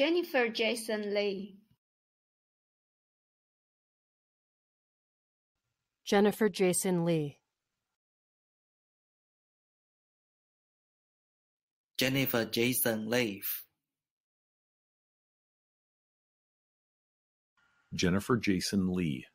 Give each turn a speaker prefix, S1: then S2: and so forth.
S1: jennifer jason leigh jennifer jason leigh jennifer jason leigh jennifer jason leigh